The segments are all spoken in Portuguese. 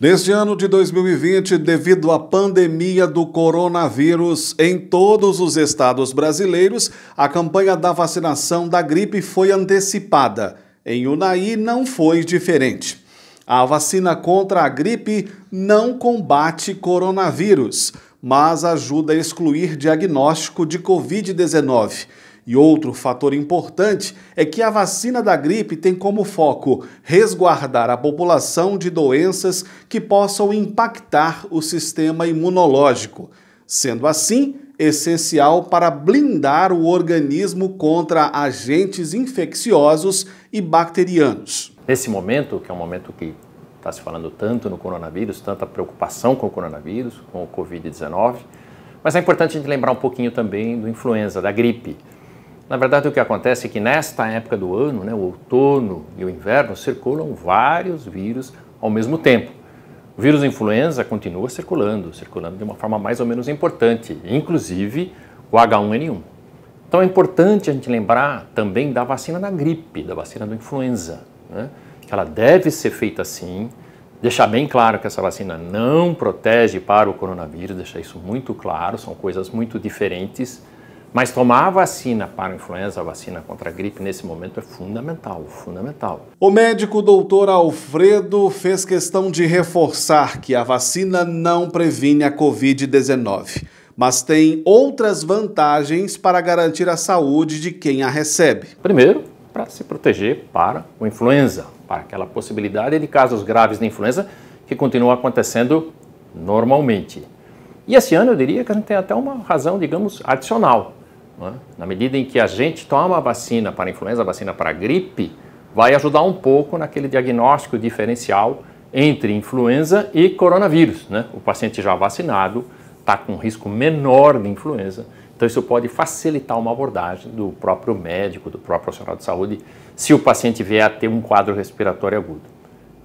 Neste ano de 2020, devido à pandemia do coronavírus em todos os estados brasileiros, a campanha da vacinação da gripe foi antecipada. Em Unai não foi diferente. A vacina contra a gripe não combate coronavírus, mas ajuda a excluir diagnóstico de Covid-19. E outro fator importante é que a vacina da gripe tem como foco resguardar a população de doenças que possam impactar o sistema imunológico, sendo assim essencial para blindar o organismo contra agentes infecciosos e bacterianos. Nesse momento, que é um momento que está se falando tanto no coronavírus, tanta preocupação com o coronavírus, com o Covid-19, mas é importante a gente lembrar um pouquinho também do influenza, da gripe. Na verdade, o que acontece é que nesta época do ano, né, o outono e o inverno, circulam vários vírus ao mesmo tempo. O vírus influenza continua circulando, circulando de uma forma mais ou menos importante, inclusive o H1N1. Então é importante a gente lembrar também da vacina da gripe, da vacina do influenza, né, que ela deve ser feita assim, deixar bem claro que essa vacina não protege para o coronavírus, deixar isso muito claro, são coisas muito diferentes mas tomar a vacina para a influenza, a vacina contra a gripe, nesse momento é fundamental, fundamental. O médico doutor Alfredo fez questão de reforçar que a vacina não previne a Covid-19, mas tem outras vantagens para garantir a saúde de quem a recebe. Primeiro, para se proteger para o influenza, para aquela possibilidade de casos graves de influenza que continuam acontecendo normalmente. E esse ano eu diria que a gente tem até uma razão, digamos, adicional né? Na medida em que a gente toma a vacina para a influenza, a vacina para a gripe, vai ajudar um pouco naquele diagnóstico diferencial entre influenza e coronavírus. Né? O paciente já vacinado está com um risco menor de influenza, então isso pode facilitar uma abordagem do próprio médico, do próprio profissional de saúde, se o paciente vier a ter um quadro respiratório agudo.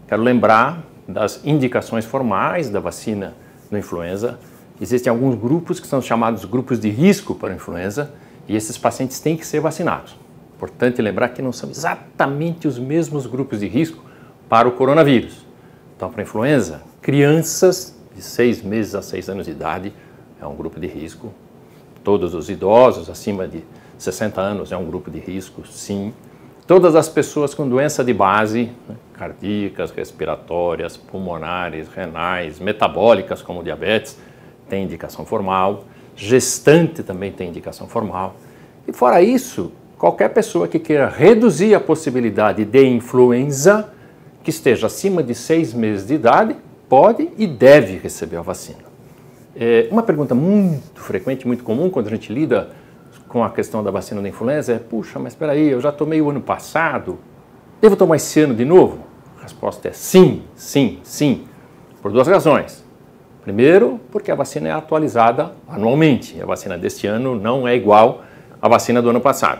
Quero lembrar das indicações formais da vacina do influenza. Existem alguns grupos que são chamados grupos de risco para a influenza, e esses pacientes têm que ser vacinados. Importante lembrar que não são exatamente os mesmos grupos de risco para o coronavírus. Então, para a influenza, crianças de 6 meses a 6 anos de idade é um grupo de risco. Todos os idosos acima de 60 anos é um grupo de risco, sim. Todas as pessoas com doença de base, né, cardíacas, respiratórias, pulmonares, renais, metabólicas, como diabetes, têm indicação formal gestante também tem indicação formal. E fora isso, qualquer pessoa que queira reduzir a possibilidade de influenza, que esteja acima de seis meses de idade, pode e deve receber a vacina. É uma pergunta muito frequente, muito comum quando a gente lida com a questão da vacina da influenza é: puxa, mas espera aí, eu já tomei o ano passado, devo tomar esse ano de novo? A resposta é sim, sim, sim, por duas razões. Primeiro, porque a vacina é atualizada anualmente. A vacina deste ano não é igual à vacina do ano passado.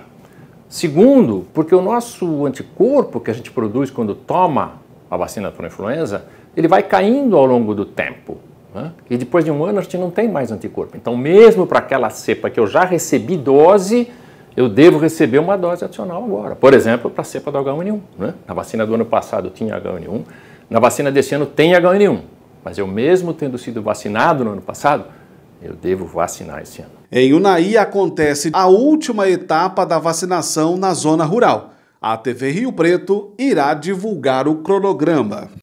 Segundo, porque o nosso anticorpo que a gente produz quando toma a vacina para a influenza, ele vai caindo ao longo do tempo. Né? E depois de um ano a gente não tem mais anticorpo. Então, mesmo para aquela cepa que eu já recebi dose, eu devo receber uma dose adicional agora. Por exemplo, para a cepa do H1N1. Né? Na vacina do ano passado tinha H1N1, na vacina deste ano tem H1N1. Mas eu mesmo tendo sido vacinado no ano passado, eu devo vacinar esse ano. Em Unai acontece a última etapa da vacinação na zona rural. A TV Rio Preto irá divulgar o cronograma.